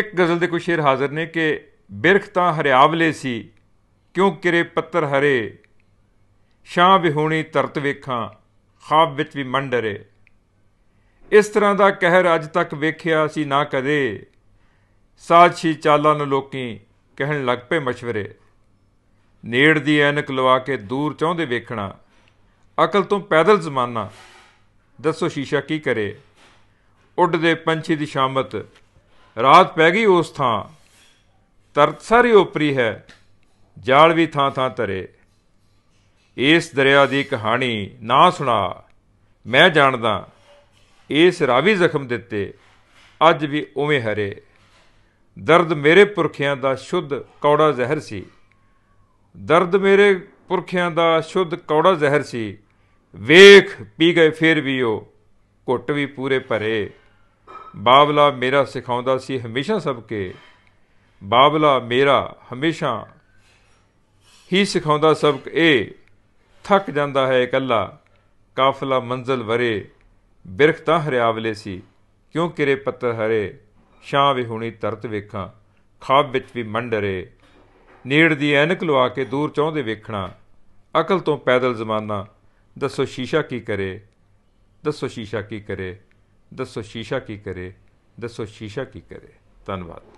ਇੱਕ ਗਜ਼ਲ ਦੇ ਕੁਝ ਸ਼ੇਰ ਹਾਜ਼ਰ ਨੇ ਕਿ ਬਿਰਖ ਤਾਂ ਹਰਿਆਵਲੇ ਸੀ ਕਿਉਂ ਕਿਰੇ ਪੱਤਰ ਹਰੇ ਸ਼ਾਂ ਵਿਹੂਣੀ ਤਰਤ ਵੇਖਾਂ ਖਾਬ ਵਿੱਚ ਵੀ ਮੰਡਰੇ ਇਸ ਤਰ੍ਹਾਂ ਦਾ ਕਹਿਰ ਅੱਜ ਤੱਕ ਵੇਖਿਆ ਸੀ ਨਾ ਕਦੇ ਸਾਛੀ ਚਾਲਾਂ ਨੂੰ ਲੋਕੀ ਕਹਿਣ ਲੱਗ ਪਏ ਮਸ਼ਵਰੇ ਨੇੜ ਦੀ ਐਨਕ ਲਵਾ ਕੇ ਦੂਰ ਚਾਹੁੰਦੇ ਵੇਖਣਾ ਅਕਲ ਤੋਂ ਪੈਦਲ ਜ਼ਮਾਨਾ ਦੱਸੋ ਸ਼ੀਸ਼ਾ ਕੀ ਕਰੇ ਉੱਡਦੇ ਪੰਛੀ ਦੀ ਸ਼ਾਮਤ ਰਾਤ ਪੈ ਗਈ ਉਸ ਥਾਂ ਤਰਤ ਸਾਰੀ ਉਪਰੀ ਹੈ ਜਾਲ ਵੀ ਥਾਂ ਥਾਂ ਤਰੇ ਇਸ ਦਰਿਆ ਦੀ ਕਹਾਣੀ ਨਾ ਸੁਣਾ ਮੈਂ ਜਾਣਦਾ ਇਸ ਰਾਵੀ ਜ਼ਖਮ ਦਿੱਤੇ ਅੱਜ ਵੀ ਉਵੇਂ ਹਰੇ ਦਰਦ ਮੇਰੇ ਪੁਰਖਿਆਂ ਦਾ ਸ਼ੁੱਧ ਕੌੜਾ ਜ਼ਹਿਰ ਸੀ ਦਰਦ ਮੇਰੇ ਪੁਰਖਿਆਂ ਦਾ ਸ਼ੁੱਧ ਕੌੜਾ ਜ਼ਹਿਰ ਸੀ ਵੇਖ ਪੀ ਗਏ ਫੇਰ ਵੀ ਉਹ ਘੁੱਟ ਵੀ ਪੂਰੇ ਭਰੇ ਬਾਬਲਾ ਮੇਰਾ ਸਿਖਾਉਂਦਾ ਸੀ ਹਮੇਸ਼ਾ ਸਭ ਕੇ ਬਾਬਲਾ ਮੇਰਾ ਹਮੇਸ਼ਾ ਹੀ ਸਿਖਾਉਂਦਾ ਸਬਕ ਇਹ ਥੱਕ ਜਾਂਦਾ ਹੈ ਇਕੱਲਾ ਕਾਫਲਾ ਮੰਜ਼ਲ ਵਰੇ ਬਿਰਖ ਤਾਂ ਹਰਿਆਵਲੇ ਸੀ ਕਿਉਂ ਕਿਰੇ ਪੱਤਰ ਹਰੇ ਛਾਂ ਵੀ ਹੁਣੀ ਤਰਤ ਵੇਖਾਂ ਖਾਬ ਵਿੱਚ ਵੀ ਮੰਡਰੇ ਨੇੜ ਦੀ ਐਨਕ ਲਵਾ ਕੇ ਦੂਰ ਚਾਹੁੰਦੇ ਵੇਖਣਾ ਅਕਲ ਤੋਂ ਪੈਦਲ ਜ਼ਮਾਨਾ ਦੱਸੋ ਸ਼ੀਸ਼ਾ ਕੀ ਕਰੇ ਦੱਸੋ ਸ਼ੀਸ਼ਾ ਕੀ ਕਰੇ ਦੱਸੋ ਸ਼ੀਸ਼ਾ ਕੀ ਕਰੇ ਦੱਸੋ ਸ਼ੀਸ਼ਾ ਕੀ ਕਰੇ ਧੰਨਵਾਦ